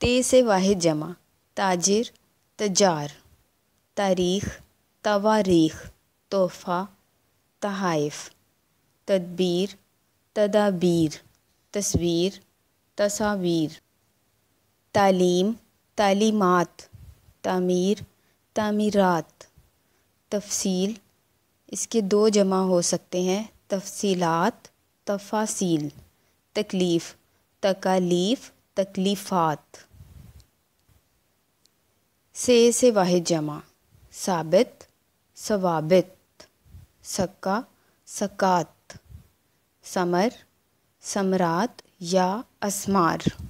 ते से वाहिद जमा ताजिर तजार तारीख तवारीख तोहफ़ा तहाइफ तदबीर तदाबीर तस्वीर तस्वीर तालीम तालीमात तामीर तामीरात तफसील इसके दो जमा हो सकते हैं तफसीलात तफासील तकलीफ़ तकालीफ़ तकलीफ़ात से से वाहिद जमा साबित सवाबित सक्का सकात समर सम्राट या अस्मार